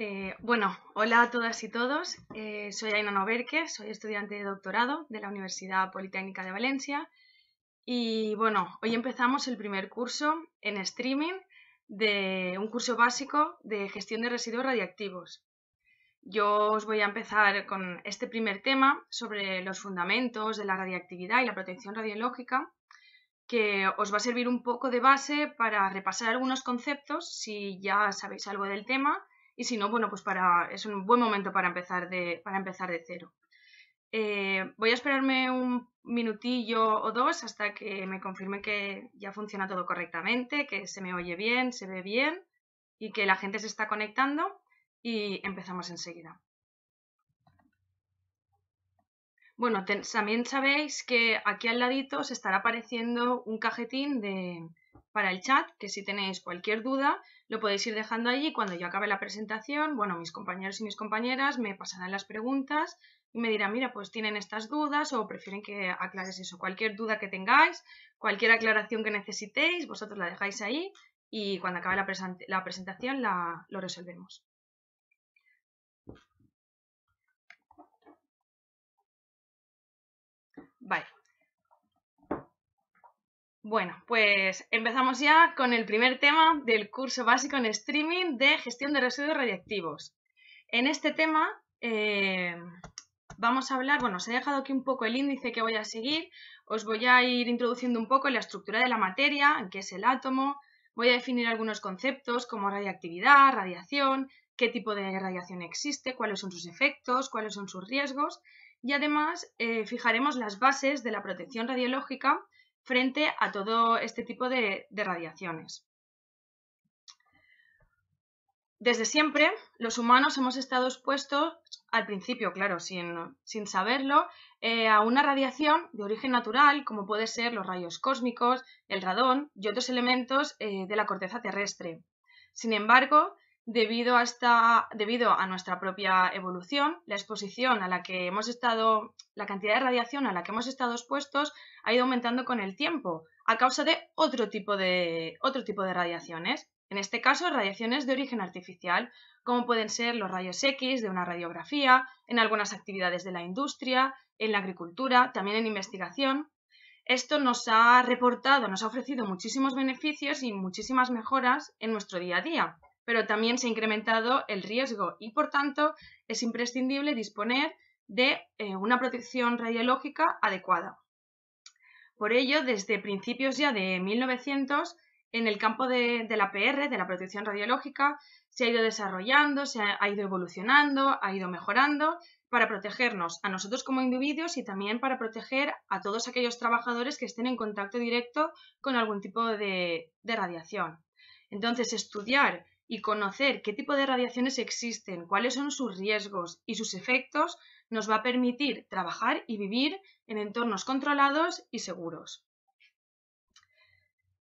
Eh, bueno, hola a todas y todos. Eh, soy Aina Noverque, soy estudiante de doctorado de la Universidad Politécnica de Valencia. Y bueno, hoy empezamos el primer curso en streaming de un curso básico de gestión de residuos radiactivos. Yo os voy a empezar con este primer tema sobre los fundamentos de la radiactividad y la protección radiológica, que os va a servir un poco de base para repasar algunos conceptos si ya sabéis algo del tema y si no, bueno, pues para, es un buen momento para empezar de, para empezar de cero. Eh, voy a esperarme un minutillo o dos hasta que me confirme que ya funciona todo correctamente, que se me oye bien, se ve bien y que la gente se está conectando y empezamos enseguida. Bueno, también sabéis que aquí al ladito se estará apareciendo un cajetín de, para el chat, que si tenéis cualquier duda lo podéis ir dejando allí. Cuando yo acabe la presentación, bueno, mis compañeros y mis compañeras me pasarán las preguntas y me dirán, mira, pues tienen estas dudas o prefieren que aclares eso. Cualquier duda que tengáis, cualquier aclaración que necesitéis, vosotros la dejáis ahí y cuando acabe la, presentación la lo resolvemos. Vale. Bueno, pues empezamos ya con el primer tema del curso básico en streaming de gestión de residuos radiactivos. En este tema eh, vamos a hablar, bueno, os he dejado aquí un poco el índice que voy a seguir, os voy a ir introduciendo un poco la estructura de la materia, en qué es el átomo, voy a definir algunos conceptos como radiactividad, radiación, qué tipo de radiación existe, cuáles son sus efectos, cuáles son sus riesgos y además eh, fijaremos las bases de la protección radiológica frente a todo este tipo de, radiaciones. Desde siempre, los humanos hemos estado expuestos, al principio, claro, sin, saberlo, eh, a una radiación de origen natural, como puede ser los rayos cósmicos, el radón y otros elementos eh, de la corteza terrestre. Sin embargo, debido a, nuestra propia evolución, la exposición a la que hemos estado, la cantidad de radiación a la que hemos estado expuestos ha ido aumentando con el tiempo a causa de otro tipo de, otro tipo de radiaciones. En este caso, radiaciones de origen artificial, como pueden ser los rayos X de una radiografía, en algunas actividades de la industria, en la agricultura, también en investigación. Esto nos ha reportado, nos ha ofrecido muchísimos beneficios y muchísimas mejoras en nuestro día a día pero también se ha incrementado el riesgo y, por tanto, es imprescindible disponer de eh, una protección radiológica adecuada. Por ello, desde principios ya de 1900, en el campo de, la PR, de la protección radiológica, se ha ido desarrollando, se ha, ido evolucionando, ha ido mejorando para protegernos a nosotros como individuos y también para proteger a todos aquellos trabajadores que estén en contacto directo con algún tipo de radiación. Entonces, estudiar y conocer qué tipo de radiaciones existen, cuáles son sus riesgos y sus efectos nos va a permitir trabajar y vivir en entornos controlados y seguros.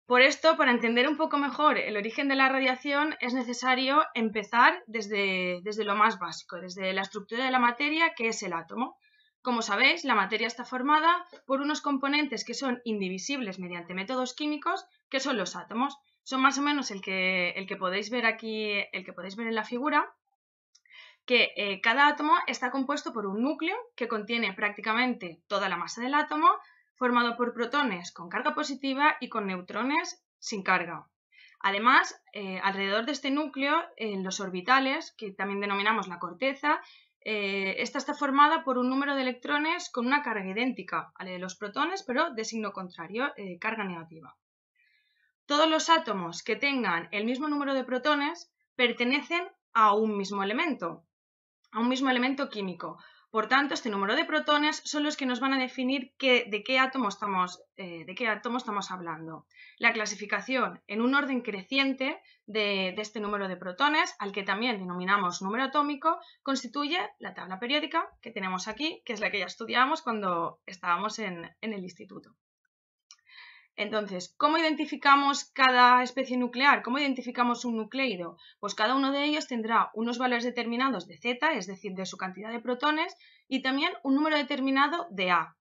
Por esto, para entender un poco mejor el origen de la radiación, es necesario empezar desde, desde lo más básico, desde la estructura de la materia, que es el átomo. Como sabéis, la materia está formada por unos componentes que son indivisibles mediante métodos químicos, que son los átomos, son más o menos el que, podéis ver aquí, el que podéis ver en la figura, que eh, cada átomo está compuesto por un núcleo que contiene prácticamente toda la masa del átomo, formado por protones con carga positiva y con neutrones sin carga. Además, eh, alrededor de este núcleo, en los orbitales, que también denominamos la corteza, eh, esta está formada por un número de electrones con una carga idéntica a la de los protones, pero de signo contrario, carga negativa todos los átomos que tengan el mismo número de protones pertenecen a un mismo elemento, a un mismo elemento químico. Por tanto, este número de protones son los que nos van a definir eh, de, qué átomo estamos, hablando. La clasificación en un orden creciente de, este número de protones, al que también denominamos número atómico, constituye la tabla periódica que tenemos aquí, que es la que ya estudiábamos cuando estábamos en el instituto. Entonces, ¿cómo identificamos cada especie nuclear? ¿Cómo identificamos un nucleido? Pues cada uno de ellos tendrá unos valores determinados de Z, es decir, de su cantidad de protones, y también un número determinado de A.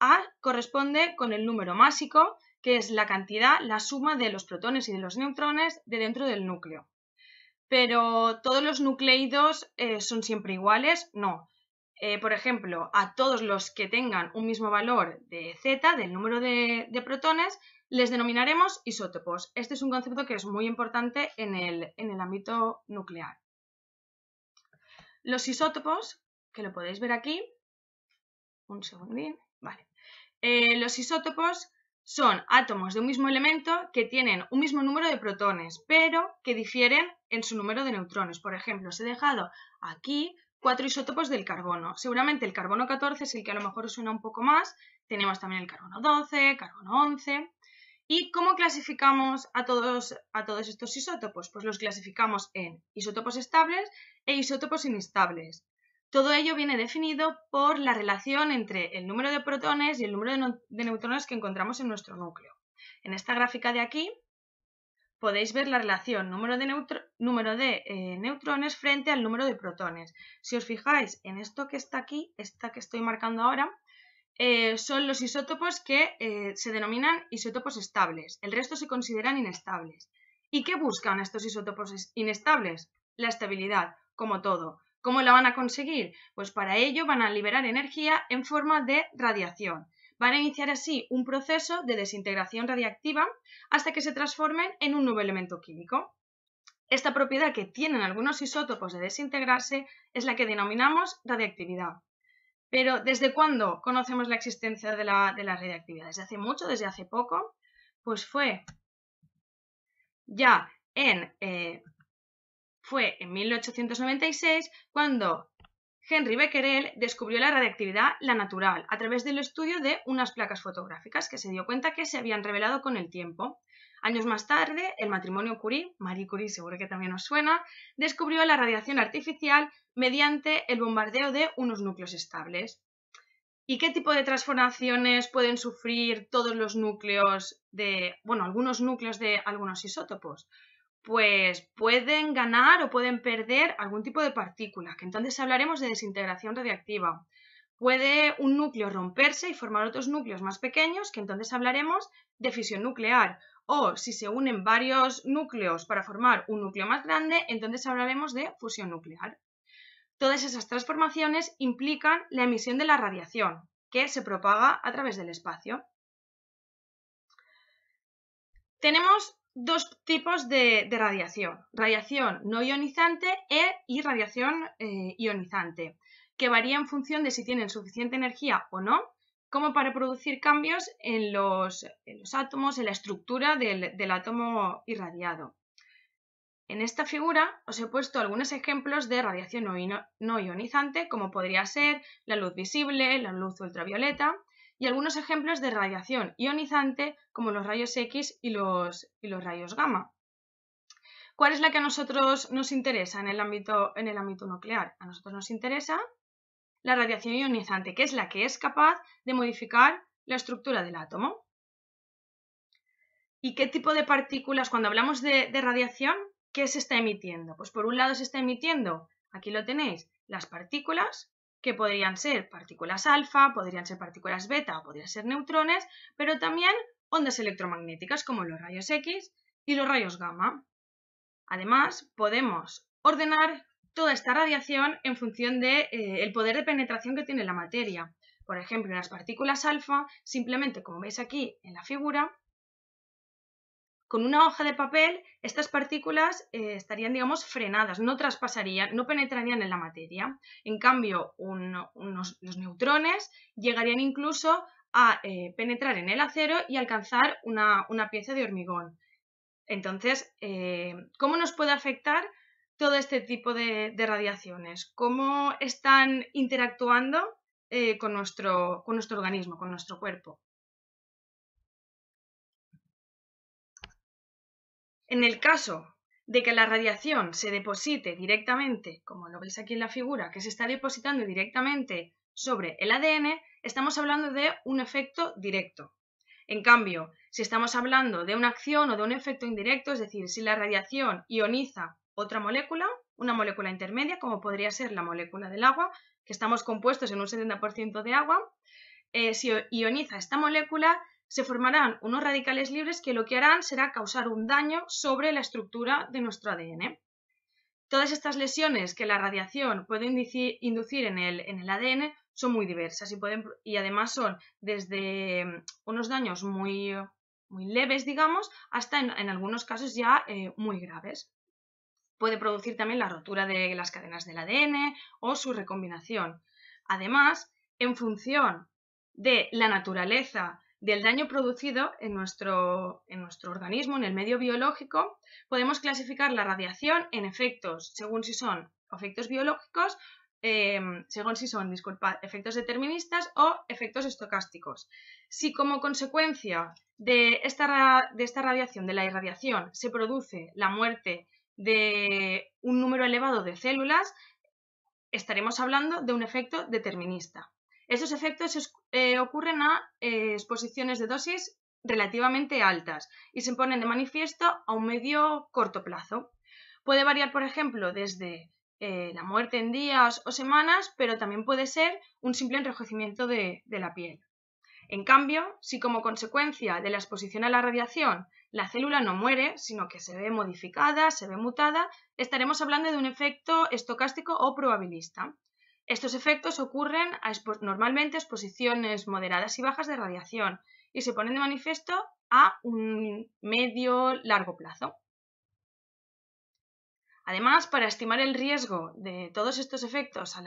A corresponde con el número másico, que es la cantidad, la suma de los protones y de los neutrones de dentro del núcleo. Pero todos los nucleidos eh, son siempre iguales, no. Eh, por ejemplo, a todos los que tengan un mismo valor de Z, del número de, protones, les denominaremos isótopos. Este es un concepto que es muy importante en el, ámbito nuclear. Los isótopos, que lo podéis ver aquí, un segundín, vale. Eh, los isótopos son átomos de un mismo elemento que tienen un mismo número de protones, pero que difieren en su número de neutrones. Por ejemplo, os he dejado aquí cuatro isótopos del carbono. Seguramente el carbono 14 es el que a lo mejor suena un poco más. Tenemos también el carbono 12, carbono 11. ¿Y cómo clasificamos a todos, a todos estos isótopos? Pues los clasificamos en isótopos estables e isótopos inestables. Todo ello viene definido por la relación entre el número de protones y el número de neutrones que encontramos en nuestro núcleo. En esta gráfica de aquí podéis ver la relación número de, eh, neutrones frente al número de protones. Si os fijáis en esto que está aquí, esta que estoy marcando ahora, eh, son los isótopos que eh, se denominan isótopos estables. El resto se consideran inestables. ¿Y qué buscan estos isótopos inestables? La estabilidad, como todo. ¿Cómo la van a conseguir? Pues para ello van a liberar energía en forma de radiación. Van a iniciar así un proceso de desintegración radiactiva hasta que se transformen en un nuevo elemento químico. Esta propiedad que tienen algunos isótopos de desintegrarse es la que denominamos radiactividad. Pero ¿desde cuándo conocemos la existencia de la, de radiactividad? ¿Desde hace mucho? ¿Desde hace poco? Pues fue ya en, eh, fue en 1896 cuando Henry Becquerel descubrió la radiactividad, la natural, a través del estudio de unas placas fotográficas que se dio cuenta que se habían revelado con el tiempo. Años más tarde, el matrimonio Curie, Marie Curie seguro que también os suena, descubrió la radiación artificial mediante el bombardeo de unos núcleos estables. ¿Y qué tipo de transformaciones pueden sufrir todos los núcleos de, bueno, algunos núcleos de algunos isótopos? pues pueden ganar o pueden perder algún tipo de partícula, que entonces hablaremos de desintegración radiactiva. Puede un núcleo romperse y formar otros núcleos más pequeños, que entonces hablaremos de fisión nuclear. O si se unen varios núcleos para formar un núcleo más grande, entonces hablaremos de fusión nuclear. Todas esas transformaciones implican la emisión de la radiación, que se propaga a través del espacio. Tenemos dos tipos de, radiación, radiación no ionizante e, irradiación eh, ionizante, que varía en función de si tienen suficiente energía o no, como para producir cambios en los, átomos, en la estructura del, átomo irradiado. En esta figura os he puesto algunos ejemplos de radiación no ionizante, como podría ser la luz visible, la luz ultravioleta, y algunos ejemplos de radiación ionizante como los rayos X y los, rayos gamma. ¿Cuál es la que a nosotros nos interesa en el, ámbito, en el ámbito nuclear? A nosotros nos interesa la radiación ionizante, que es la que es capaz de modificar la estructura del átomo. ¿Y qué tipo de partículas, cuando hablamos de, de radiación, qué se está emitiendo? Pues por un lado se está emitiendo, aquí lo tenéis, las partículas, que podrían ser partículas alfa, podrían ser partículas beta o podrían ser neutrones, pero también ondas electromagnéticas como los rayos X y los rayos gamma. Además, podemos ordenar toda esta radiación en función del de, eh, el poder de penetración que tiene la materia. Por ejemplo, en las partículas alfa, simplemente como veis aquí en la figura, con una hoja de papel estas partículas eh, estarían, digamos, frenadas, no traspasarían, no penetrarían en la materia. En cambio, los neutrones llegarían incluso a eh, penetrar en el acero y alcanzar una, pieza de hormigón. Entonces, eh, ¿cómo nos puede afectar todo este tipo de, radiaciones? ¿Cómo están interactuando con nuestro organismo, con nuestro cuerpo? En el caso de que la radiación se deposite directamente, como lo veis aquí en la figura, que se está depositando directamente sobre el ADN, estamos hablando de un efecto directo. En cambio, si estamos hablando de una acción o de un efecto indirecto, es decir, si la radiación ioniza otra molécula, una molécula intermedia, como podría ser la molécula del agua, que estamos compuestos en un 70% de agua, eh, si ioniza esta molécula, se formarán unos radicales libres que lo que harán será causar un daño sobre la estructura de nuestro ADN. Todas estas lesiones que la radiación puede inducir en el, ADN son muy diversas y, pueden, y además son desde mm, unos daños muy, muy leves, digamos, hasta en, algunos casos ya eh, muy graves. Puede producir también la rotura de las cadenas del ADN o su recombinación. Además, en función de la naturaleza del daño producido en nuestro, organismo, en el medio biológico, podemos clasificar la radiación en efectos, según si son efectos biológicos, em, según si son, efectos deterministas o efectos estocásticos. Si como consecuencia de esta radiación, de la irradiación, se produce la muerte de un número elevado de células, estaremos hablando de un efecto determinista. Esos efectos eh, ocurren a eh, exposiciones de dosis relativamente altas y se ponen de manifiesto a un medio corto plazo. Puede variar, por ejemplo, desde eh, la muerte en días o semanas, pero también puede ser un simple enrojecimiento de la piel. En cambio, si como consecuencia de la exposición a la radiación la célula no muere, sino que se ve modificada, se ve mutada, estaremos hablando de un efecto estocástico o probabilista. Estos efectos ocurren a normalmente a exposiciones moderadas y bajas de radiación y se ponen de manifiesto a un medio largo plazo. Además, para estimar el riesgo de todos estos efectos a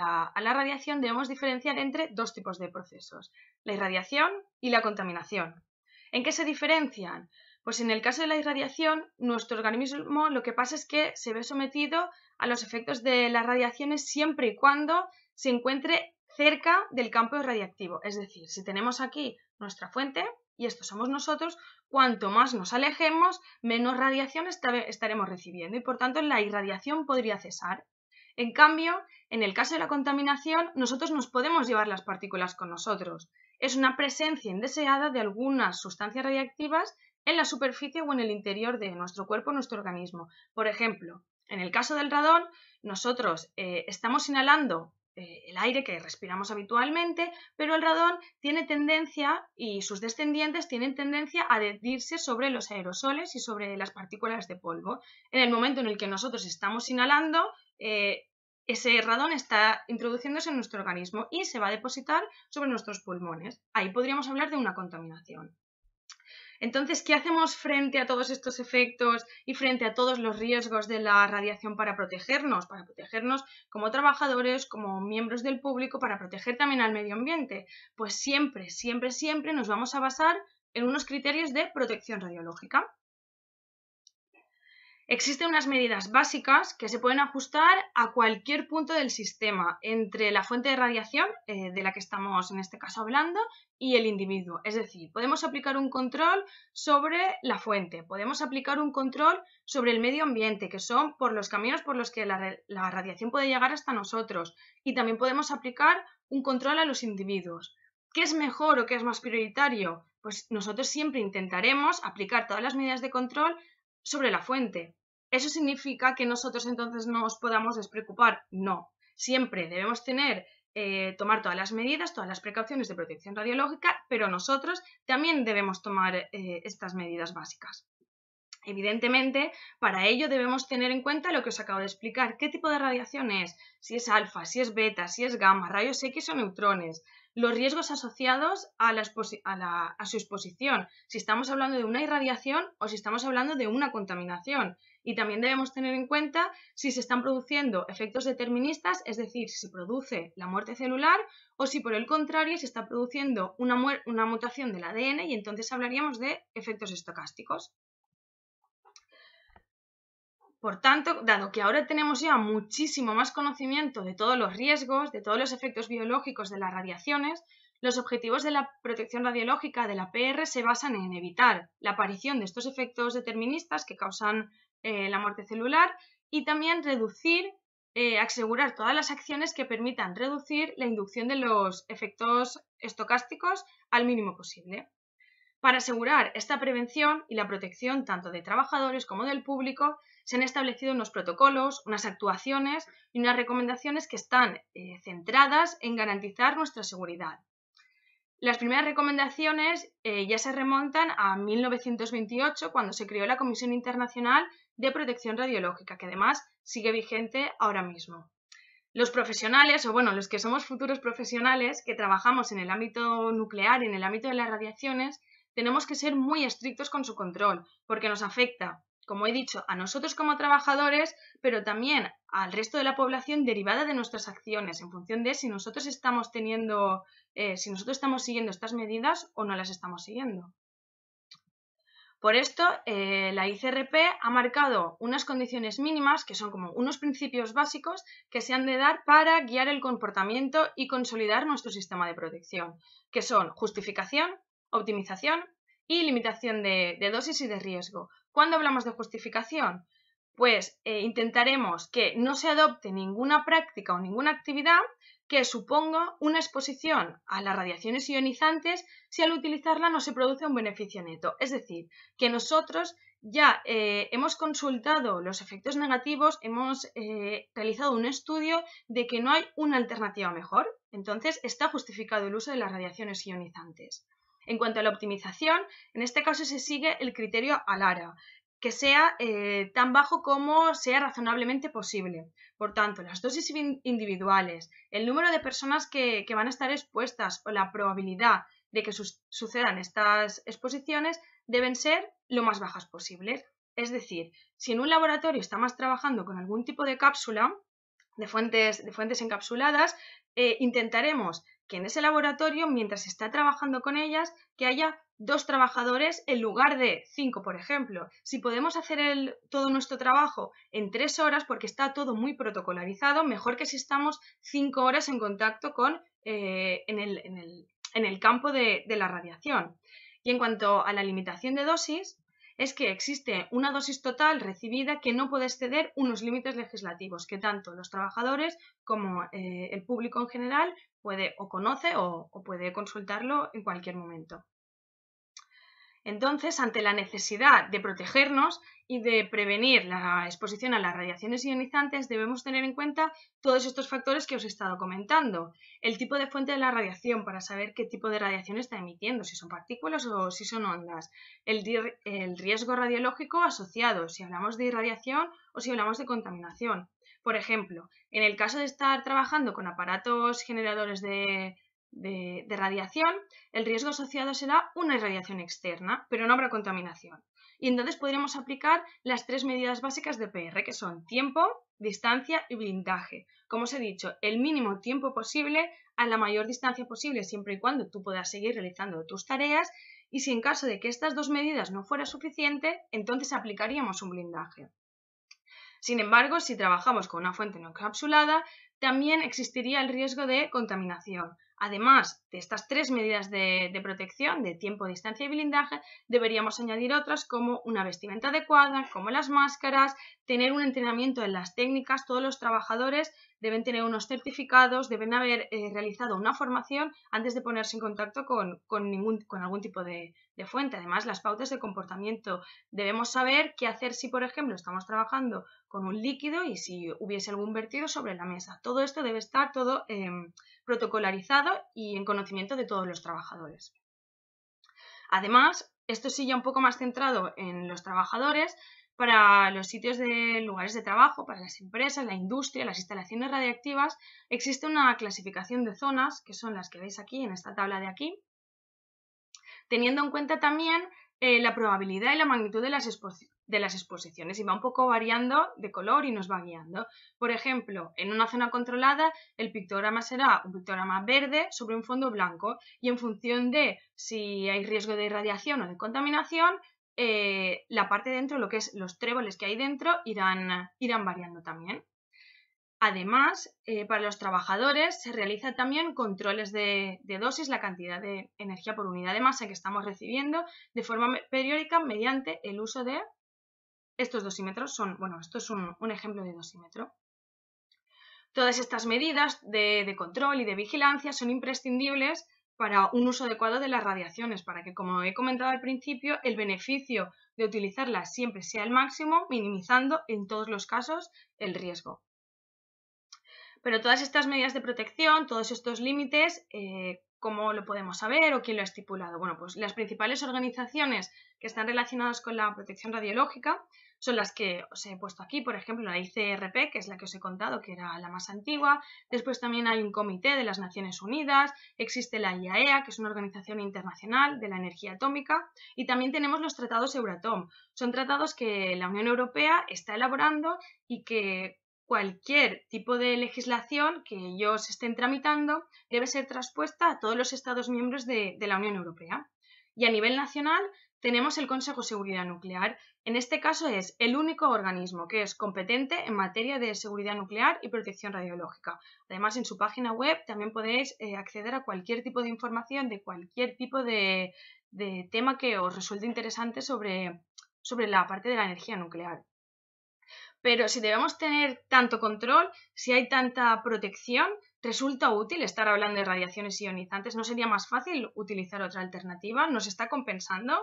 la radiación debemos diferenciar entre dos tipos de procesos, la irradiación y la contaminación. ¿En qué se diferencian? Pues en el caso de la irradiación, nuestro organismo lo que pasa es que se ve sometido a los efectos de las radiaciones siempre y cuando se encuentre cerca del campo radiactivo. Es decir, si tenemos aquí nuestra fuente, y esto somos nosotros, cuanto más nos alejemos, menos radiación estaremos recibiendo y por tanto la irradiación podría cesar. En cambio, en el caso de la contaminación, nosotros nos podemos llevar las partículas con nosotros. Es una presencia indeseada de algunas sustancias radiactivas en la superficie o en el interior de nuestro cuerpo nuestro organismo. Por ejemplo, en el caso del radón, nosotros eh, estamos inhalando eh, el aire que respiramos habitualmente, pero el radón tiene tendencia y sus descendientes tienen tendencia a adherirse sobre los aerosoles y sobre las partículas de polvo. En el momento en el que nosotros estamos inhalando, eh, ese radón está introduciéndose en nuestro organismo y se va a depositar sobre nuestros pulmones. Ahí podríamos hablar de una contaminación. Entonces, ¿qué hacemos frente a todos estos efectos y frente a todos los riesgos de la radiación para protegernos? Para protegernos como trabajadores, como miembros del público, para proteger también al medio ambiente. Pues siempre, siempre, siempre nos vamos a basar en unos criterios de protección radiológica. Existen unas medidas básicas que se pueden ajustar a cualquier punto del sistema, entre la fuente de radiación, eh, de la que estamos en este caso hablando, y el individuo. Es decir, podemos aplicar un control sobre la fuente, podemos aplicar un control sobre el medio ambiente, que son por los caminos por los que la radiación puede llegar hasta nosotros, y también podemos aplicar un control a los individuos. ¿Qué es mejor o qué es más prioritario? Pues nosotros siempre intentaremos aplicar todas las medidas de control sobre la fuente. ¿Eso significa que nosotros entonces no os podamos despreocupar? No. Siempre debemos tener, eh, tomar todas las medidas, todas las precauciones de protección radiológica, pero nosotros también debemos tomar eh, estas medidas básicas. Evidentemente, para ello debemos tener en cuenta lo que os acabo de explicar, qué tipo de radiación es, si es alfa, si es beta, si es gamma, rayos X o neutrones, los riesgos asociados a su exposición, si estamos hablando de una irradiación o si estamos hablando de una contaminación, y también debemos tener en cuenta si se están produciendo efectos deterministas, es decir, si se produce la muerte celular o si por el contrario se está produciendo una, una mutación del ADN y entonces hablaríamos de efectos estocásticos. Por tanto, dado que ahora tenemos ya muchísimo más conocimiento de todos los riesgos, de todos los efectos biológicos de las radiaciones, los objetivos de la protección radiológica de la PR se basan en evitar la aparición de estos efectos deterministas que causan eh, la muerte celular y también reducir, eh, asegurar todas las acciones que permitan reducir la inducción de los efectos estocásticos al mínimo posible. Para asegurar esta prevención y la protección tanto de trabajadores como del público, se han establecido unos protocolos, unas actuaciones y unas recomendaciones que están eh, centradas en garantizar nuestra seguridad. Las primeras recomendaciones eh, ya se remontan a 1928, cuando se creó la Comisión Internacional de Protección Radiológica, que además sigue vigente ahora mismo. Los profesionales, o bueno, los que somos futuros profesionales que trabajamos en el ámbito nuclear y en el ámbito de las radiaciones, tenemos que ser muy estrictos con su control, porque nos afecta como he dicho, a nosotros como trabajadores, pero también al resto de la población derivada de nuestras acciones, en función de si nosotros estamos teniendo, eh, si nosotros estamos siguiendo estas medidas o no las estamos siguiendo. Por esto, eh, la ICRP ha marcado unas condiciones mínimas, que son como unos principios básicos que se han de dar para guiar el comportamiento y consolidar nuestro sistema de protección, que son justificación, optimización y limitación de dosis y de riesgo, ¿Cuándo hablamos de justificación? Pues eh, intentaremos que no se adopte ninguna práctica o ninguna actividad que suponga una exposición a las radiaciones ionizantes si al utilizarla no se produce un beneficio neto. Es decir, que nosotros ya eh, hemos consultado los efectos negativos, hemos eh, realizado un estudio de que no hay una alternativa mejor. Entonces está justificado el uso de las radiaciones ionizantes. En cuanto a la optimización, en este caso se sigue el criterio ALARA, que sea eh, tan bajo como sea razonablemente posible. Por tanto, las dosis individuales, el número de personas que, van a estar expuestas o la probabilidad de que sucedan estas exposiciones deben ser lo más bajas posibles. Es decir, si en un laboratorio estamos trabajando con algún tipo de cápsula, de fuentes, encapsuladas, eh, intentaremos que en ese laboratorio, mientras está trabajando con ellas, que haya dos trabajadores en lugar de cinco, por ejemplo. Si podemos hacer el, todo nuestro trabajo en tres horas, porque está todo muy protocolarizado, mejor que si estamos cinco horas en contacto con eh, en, el, campo de, la radiación. Y en cuanto a la limitación de dosis, es que existe una dosis total recibida que no puede exceder unos límites legislativos que tanto los trabajadores como eh, el público en general puede o conoce o, puede consultarlo en cualquier momento. Entonces, ante la necesidad de protegernos y de prevenir la exposición a las radiaciones ionizantes, debemos tener en cuenta todos estos factores que os he estado comentando. El tipo de fuente de la radiación, para saber qué tipo de radiación está emitiendo, si son partículas o si son ondas. el riesgo radiológico asociado, si hablamos de irradiación o si hablamos de contaminación. Por ejemplo, en el caso de estar trabajando con aparatos generadores de, radiación, el riesgo asociado será una irradiación externa, pero no habrá contaminación. Y entonces podríamos aplicar las tres medidas básicas de PR, que son tiempo, distancia y blindaje. Como os he dicho, el mínimo tiempo posible a la mayor distancia posible, siempre y cuando tú puedas seguir realizando tus tareas. Y si en caso de que estas dos medidas no fuera suficiente, entonces aplicaríamos un blindaje. Sin embargo, si trabajamos con una fuente no encapsulada, también existiría el riesgo de contaminación, Además de estas tres medidas de, protección, de tiempo, distancia y blindaje, deberíamos añadir otras como una vestimenta adecuada, como las máscaras, tener un entrenamiento en las técnicas, todos los trabajadores deben tener unos certificados, deben haber eh, realizado una formación antes de ponerse en contacto con, algún tipo de, fuente. Además, las pautas de comportamiento. Debemos saber qué hacer si, por ejemplo, estamos trabajando con un líquido y si hubiese algún vertido sobre la mesa. Todo esto debe estar todo... Em, protocolarizado y en conocimiento de todos los trabajadores. Además, esto sí ya un poco más centrado en los trabajadores, para los sitios de lugares de trabajo, para las empresas, la industria, las instalaciones radiactivas, existe una clasificación de zonas, que son las que veis aquí en esta tabla de aquí, teniendo en cuenta también eh, la probabilidad y la magnitud de las, exposiciones de las exposiciones y va un poco variando de color y nos va guiando. Por ejemplo, en una zona controlada el pictograma será un pictograma verde sobre un fondo blanco y en función de si hay riesgo de irradiación o de contaminación, eh, la parte dentro, lo que es los tréboles que hay dentro, irán, irán variando también. Además, eh, para los trabajadores se realiza también controles de, dosis, la cantidad de energía por unidad de masa que estamos recibiendo de forma periódica mediante el uso de estos dosímetros son, bueno, esto es un, ejemplo de dosímetro. Todas estas medidas de, control y de vigilancia son imprescindibles para un uso adecuado de las radiaciones, para que, como he comentado al principio, el beneficio de utilizarlas siempre sea el máximo, minimizando en todos los casos el riesgo. Pero todas estas medidas de protección, todos estos límites, eh, ¿cómo lo podemos saber o quién lo ha estipulado? Bueno, pues las principales organizaciones que están relacionadas con la protección radiológica son las que os he puesto aquí, por ejemplo, la ICRP, que es la que os he contado, que era la más antigua. Después también hay un comité de las Naciones Unidas, existe la IAEA, e que es una organización internacional de la energía atómica, y también tenemos los tratados Euratom. Son tratados que la Unión Europea está elaborando y que cualquier tipo de legislación que ellos estén tramitando debe ser traspuesta a todos los Estados miembros de, de la Unión Europea. Y a nivel nacional tenemos el Consejo de Seguridad Nuclear. En este caso es el único organismo que es competente en materia de seguridad nuclear y protección radiológica. Además, en su página web también podéis eh, acceder a cualquier tipo de información de cualquier tipo de, tema que os resulte interesante sobre, sobre la parte de la energía nuclear. Pero si debemos tener tanto control, si hay tanta protección, resulta útil estar hablando de radiaciones ionizantes. ¿No sería más fácil utilizar otra alternativa? ¿Nos está compensando?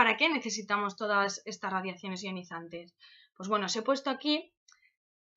¿para qué necesitamos todas estas radiaciones ionizantes? Pues bueno, os he puesto aquí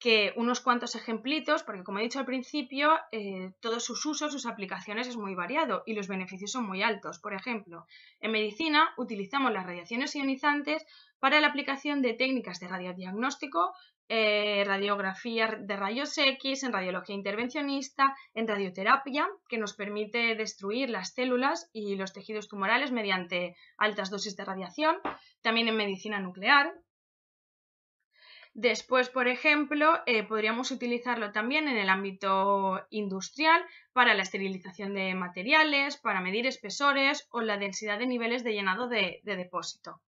que unos cuantos ejemplitos, porque como he dicho al principio, eh, todos sus usos, sus aplicaciones es muy variado y los beneficios son muy altos. Por ejemplo, en medicina utilizamos las radiaciones ionizantes para la aplicación de técnicas de radiodiagnóstico eh, radiografía de rayos X, en radiología intervencionista, en radioterapia, que nos permite destruir las células y los tejidos tumorales mediante altas dosis de radiación, también en medicina nuclear. Después, por ejemplo, eh, podríamos utilizarlo también en el ámbito industrial para la esterilización de materiales, para medir espesores o la densidad de niveles de llenado de, de depósito.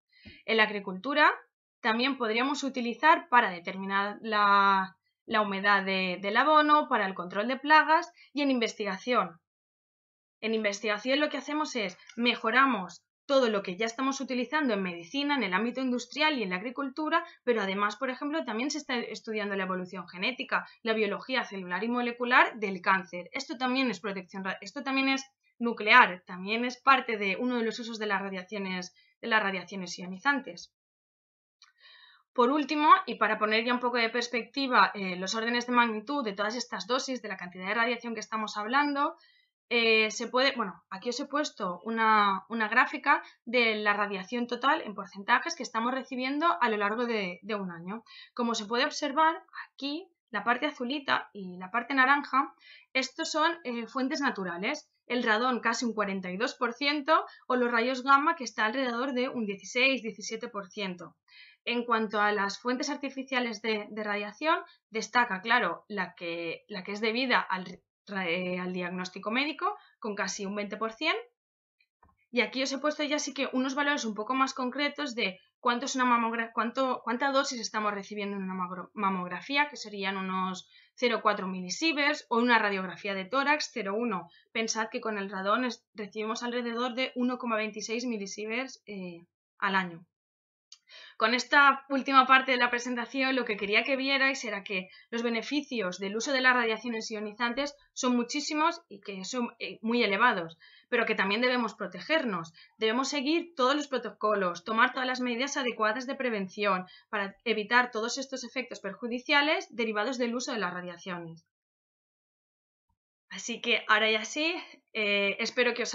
En la agricultura también podríamos utilizar para determinar la, humedad del abono, para el control de plagas y en investigación. En investigación lo que hacemos es mejoramos todo lo que ya estamos utilizando en medicina, en el ámbito industrial y en la agricultura, pero además, por ejemplo, también se está estudiando la evolución genética, la biología celular y molecular del cáncer. Esto también es protección, esto también es nuclear, también es parte de uno de los usos de las radiaciones, de las radiaciones ionizantes. Por último, y para poner ya un poco de perspectiva eh, los órdenes de magnitud de todas estas dosis, de la cantidad de radiación que estamos hablando, eh, se puede, bueno, aquí os he puesto una, gráfica de la radiación total en porcentajes que estamos recibiendo a lo largo de, un año. Como se puede observar aquí, la parte azulita y la parte naranja, estos son eh, fuentes naturales, el radón casi un 42% o los rayos gamma que está alrededor de un 16-17%. En cuanto a las fuentes artificiales de, radiación, destaca, claro, la que, es debida eh, al, diagnóstico médico, con casi un 20%. Y aquí os he puesto ya sí que unos valores un poco más concretos de cuánto cuánta dosis estamos recibiendo en una mamografía, que serían unos 0,4 milisieverts, o una radiografía de tórax 0,1. Pensad que con el radón recibimos alrededor de 1,26 milisieverts eh, al año. Con esta última parte de la presentación lo que quería que vierais era que los beneficios del uso de las radiaciones ionizantes son muchísimos y que son eh, muy elevados, pero que también debemos protegernos. Debemos seguir todos los protocolos, tomar todas las medidas adecuadas de prevención para evitar todos estos efectos perjudiciales derivados del uso de las radiaciones. Así que ahora ya sí, eh, espero, que os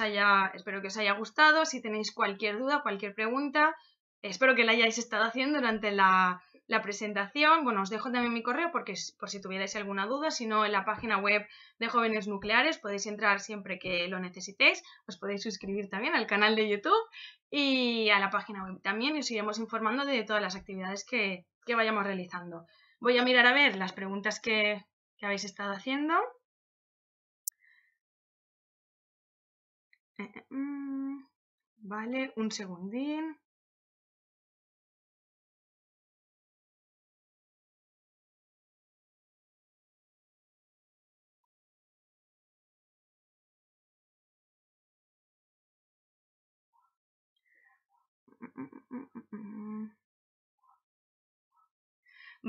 espero que os haya gustado. Si tenéis cualquier duda, cualquier pregunta, Espero que la hayáis estado haciendo durante la, presentación. Bueno, os dejo también mi correo porque por si tuvierais alguna duda, si no, en la página web de Jóvenes Nucleares podéis entrar siempre que lo necesitéis. Os podéis suscribir también al canal de YouTube y a la página web también y os iremos informando de todas las actividades que, vayamos realizando. Voy a mirar a ver las preguntas que habéis estado haciendo. Eh, eh, mm, vale, un segundín.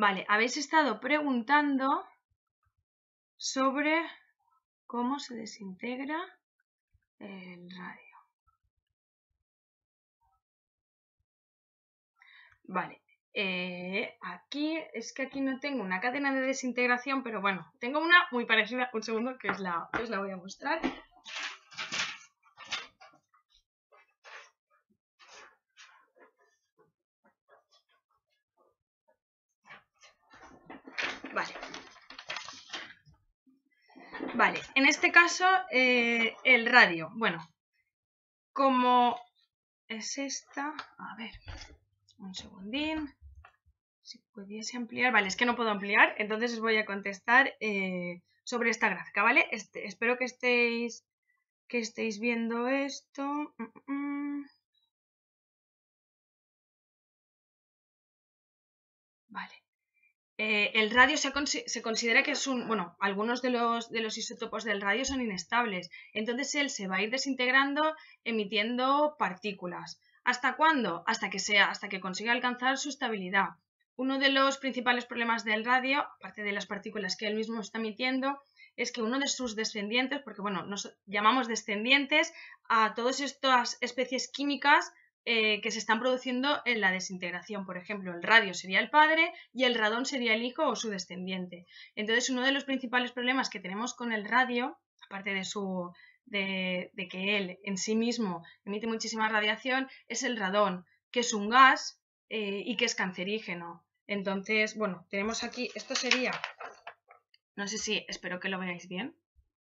Vale, habéis estado preguntando sobre cómo se desintegra el radio. Vale, eh, aquí es que aquí no tengo una cadena de desintegración, pero bueno, tengo una muy parecida, un segundo, que es la, que os la voy a mostrar. Vale, en este caso eh, el radio. Bueno, como es esta, a ver, un segundín. Si pudiese ampliar, vale, es que no puedo ampliar, entonces os voy a contestar eh, sobre esta gráfica, ¿vale? Este, espero que estéis que estéis viendo esto. Mm, mm, mm. Eh, el radio se, considera que es un, bueno, algunos de los, isótopos del radio son inestables, entonces él se va a ir desintegrando emitiendo partículas. ¿Hasta cuándo? Hasta que sea, hasta que consiga alcanzar su estabilidad. Uno de los principales problemas del radio, aparte de las partículas que él mismo está emitiendo, es que uno de sus descendientes, porque bueno, nos llamamos descendientes a todas estas especies químicas eh, que se están produciendo en la desintegración. Por ejemplo, el radio sería el padre y el radón sería el hijo o su descendiente. Entonces, uno de los principales problemas que tenemos con el radio, aparte de su de, que él en sí mismo emite muchísima radiación, es el radón, que es un gas eh, y que es cancerígeno. Entonces, bueno, tenemos aquí, esto sería, no sé si, espero que lo veáis bien,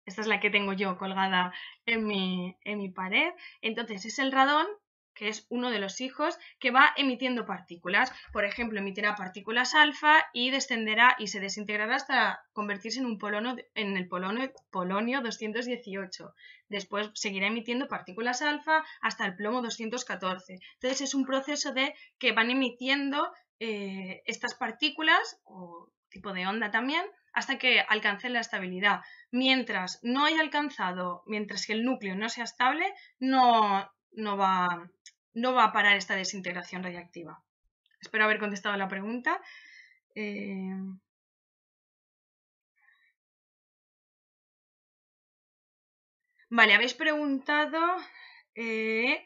esta es la que tengo yo colgada en mi, en mi pared. Entonces, es el radón que es uno de los hijos, que va emitiendo partículas. Por ejemplo, emitirá partículas alfa y descenderá y se desintegrará hasta convertirse en, un en el polonio 218. Después seguirá emitiendo partículas alfa hasta el plomo 214. Entonces es un proceso de que van emitiendo eh, estas partículas o tipo de onda también hasta que alcance la estabilidad. Mientras no haya alcanzado, mientras que el núcleo no sea estable, no, no va no va a parar esta desintegración radiactiva. Espero haber contestado la pregunta. Eh, vale, habéis preguntado eh,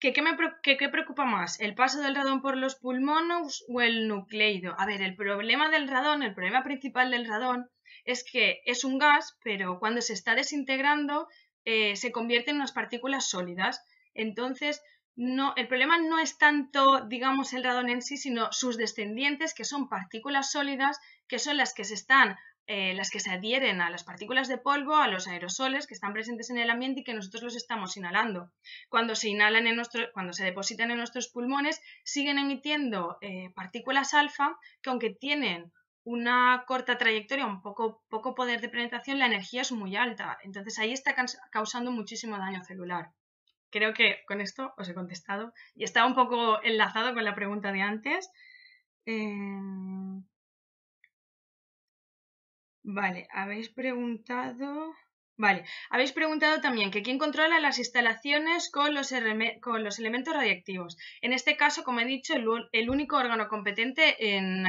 que, qué me, preocupa más, el paso del radón por los pulmones o el nucleido. A ver, el problema del radón, el problema principal del radón es que es un gas, pero cuando se está desintegrando eh, se convierte en unas partículas sólidas. Entonces, el problema no es tanto, digamos, el radón en sí, sino sus descendientes, que son partículas sólidas, que son las que se están, eh, las que se adhieren a las partículas de polvo, a los aerosoles que están presentes en el ambiente y que nosotros los estamos inhalando. Cuando se inhalan en nuestro, cuando se depositan en nuestros pulmones, siguen emitiendo eh, partículas alfa que aunque tienen una corta trayectoria, un poco, poco poder de penetración, la energía es muy alta. Entonces ahí está causando muchísimo daño celular creo que con esto os he contestado y estaba un poco enlazado con la pregunta de antes. Eh, vale, habéis preguntado. Vale, habéis preguntado también que quién controla las instalaciones con los, elementos radiactivos. En este caso, como he dicho, el único órgano competente en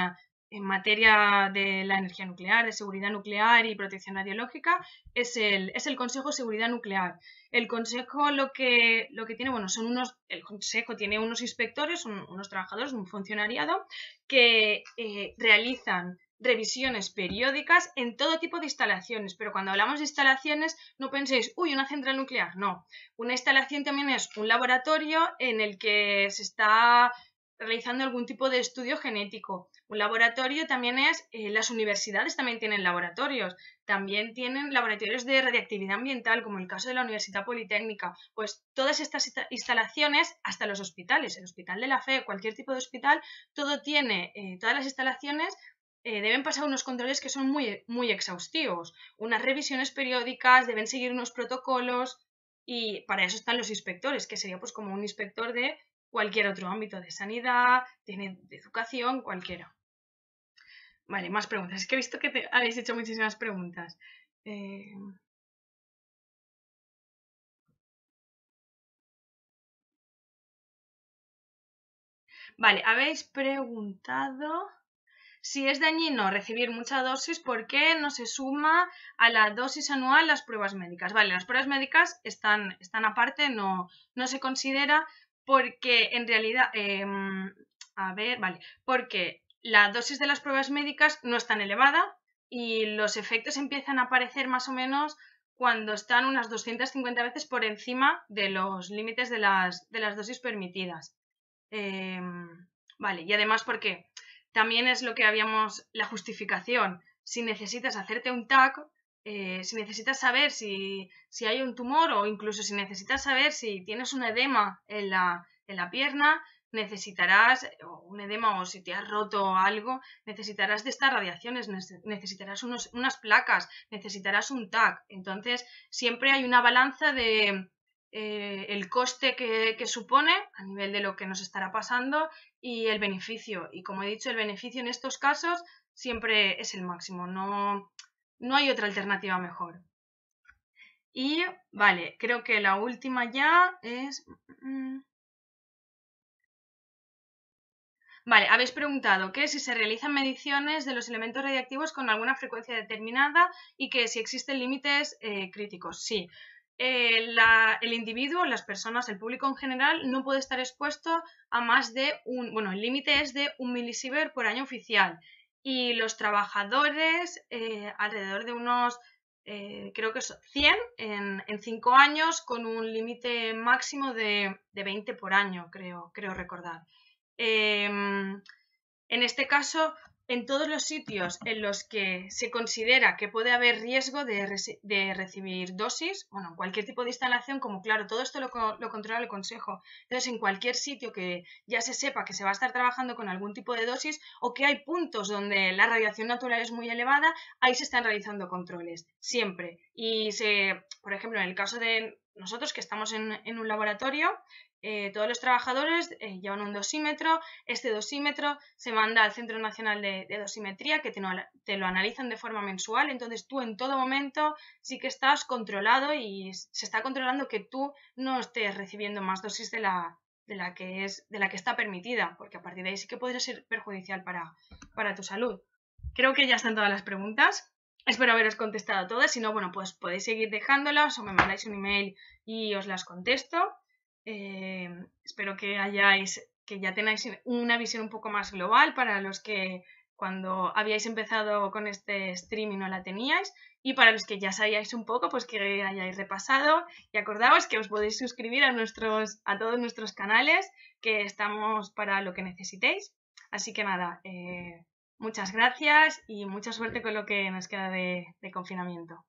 en materia de la energía nuclear, de seguridad nuclear y protección radiológica, es el, es el Consejo de Seguridad Nuclear. El Consejo lo que, lo que tiene, bueno, son unos, el Consejo tiene unos inspectores, unos trabajadores, un funcionariado, que eh, realizan revisiones periódicas en todo tipo de instalaciones, pero cuando hablamos de instalaciones no penséis, uy, una central nuclear, no. Una instalación también es un laboratorio en el que se está realizando algún tipo de estudio genético. Un laboratorio también es, eh, las universidades también tienen laboratorios, también tienen laboratorios de radiactividad ambiental, como el caso de la Universidad Politécnica, pues todas estas instalaciones, hasta los hospitales, el Hospital de la Fe, cualquier tipo de hospital, todo tiene, eh, todas las instalaciones eh, deben pasar unos controles que son muy, muy exhaustivos, unas revisiones periódicas, deben seguir unos protocolos, y para eso están los inspectores, que sería pues como un inspector de cualquier otro ámbito de sanidad, de educación, cualquiera. Vale, más preguntas. Es que he visto que te, habéis hecho muchísimas preguntas. Eh, vale, habéis preguntado si es dañino recibir mucha dosis, ¿por qué no se suma a la dosis anual las pruebas médicas? Vale, las pruebas médicas están, están aparte, no, no se considera, porque en realidad, em, a ver, vale, porque la dosis de las pruebas médicas no es tan elevada y los efectos empiezan a aparecer más o menos cuando están unas 250 veces por encima de los límites de las, dosis permitidas. Em, vale, y además porque también es lo que habíamos, la justificación. Si necesitas hacerte un TAC, eh, si necesitas saber si, hay un tumor o incluso si necesitas saber si tienes un edema en la, pierna, necesitarás eh, un edema o si te has roto algo, necesitarás de estas radiaciones, necesitarás unas placas, necesitarás un TAC. Entonces, siempre hay una balanza de eh, el coste que, que, supone a nivel de lo que nos estará pasando y el beneficio. Y como he dicho, el beneficio en estos casos siempre es el máximo. No, no hay otra alternativa mejor. Y vale, creo que la última ya es... Mm, vale, habéis preguntado que si se realizan mediciones de los elementos radiactivos con alguna frecuencia determinada y que si existen límites eh, críticos. Sí, eh, el individuo, las personas, el público en general no puede estar expuesto a más de un, bueno, el límite es de un milisiever por año oficial y los trabajadores eh, alrededor de unos, eh, creo que son 100 en 5 años con un límite máximo de, 20 por año, creo, creo recordar. Em, en este caso, en todos los sitios en los que se considera que puede haber riesgo de, recibir dosis, bueno, en cualquier tipo de instalación, como claro, todo esto lo, lo, controla el Consejo. Entonces, en cualquier sitio que ya se sepa que se va a estar trabajando con algún tipo de dosis o que hay puntos donde la radiación natural es muy elevada, ahí se están realizando controles, siempre. Y se, por ejemplo, en el caso de nosotros que estamos en, un laboratorio, eh, todos los trabajadores eh, llevan un dosímetro, este dosímetro se manda al Centro Nacional de, Dosimetría que te, lo analizan de forma mensual, entonces tú en todo momento sí que estás controlado y se está controlando que tú no estés recibiendo más dosis de la, que, es, de la que está permitida, porque a partir de ahí sí que podría ser perjudicial para, para tu salud. Creo que ya están todas las preguntas. Espero haberos contestado todas. Si no, bueno, pues podéis seguir dejándolas o me mandáis un email y os las contesto. Eh, espero que hayáis, que ya tenéis una visión un poco más global para los que cuando habíais empezado con este streaming no la teníais. Y para los que ya sabíais un poco, pues que hayáis repasado. Y acordaos que os podéis suscribir a, nuestros, a todos nuestros canales, que estamos para lo que necesitéis. Así que nada, eh, Muchas gracias y mucha suerte con lo que nos queda de, confinamiento.